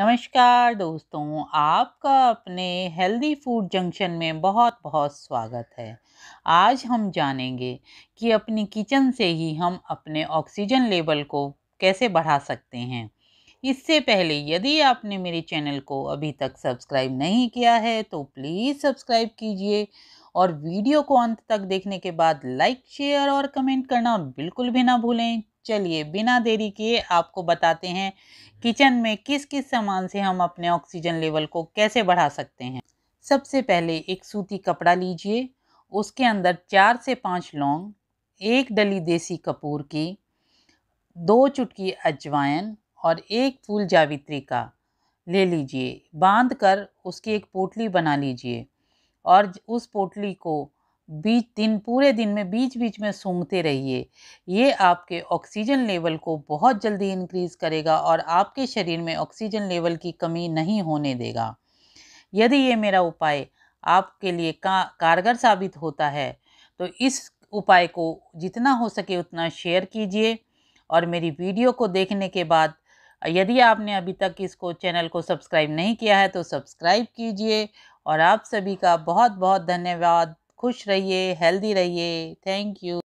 नमस्कार दोस्तों आपका अपने हेल्दी फूड जंक्शन में बहुत बहुत स्वागत है आज हम जानेंगे कि अपनी किचन से ही हम अपने ऑक्सीजन लेवल को कैसे बढ़ा सकते हैं इससे पहले यदि आपने मेरे चैनल को अभी तक सब्सक्राइब नहीं किया है तो प्लीज़ सब्सक्राइब कीजिए और वीडियो को अंत तक देखने के बाद लाइक शेयर और कमेंट करना बिल्कुल भी ना भूलें चलिए बिना देरी किए आपको बताते हैं किचन में किस किस सामान से हम अपने ऑक्सीजन लेवल को कैसे बढ़ा सकते हैं सबसे पहले एक सूती कपड़ा लीजिए उसके अंदर चार से पाँच लौंग एक डली देसी कपूर की दो चुटकी अजवाइन और एक फूल जावित्री का ले लीजिए बांध कर उसकी एक पोटली बना लीजिए और उस पोटली को बीच दिन पूरे दिन में बीच बीच में सूंघते रहिए ये आपके ऑक्सीजन लेवल को बहुत जल्दी इंक्रीज़ करेगा और आपके शरीर में ऑक्सीजन लेवल की कमी नहीं होने देगा यदि ये मेरा उपाय आपके लिए का कारगर साबित होता है तो इस उपाय को जितना हो सके उतना शेयर कीजिए और मेरी वीडियो को देखने के बाद यदि आपने अभी तक इसको चैनल को सब्सक्राइब नहीं किया है तो सब्सक्राइब कीजिए और आप सभी का बहुत बहुत धन्यवाद खुश रहिए हेल्दी रहिए थैंक यू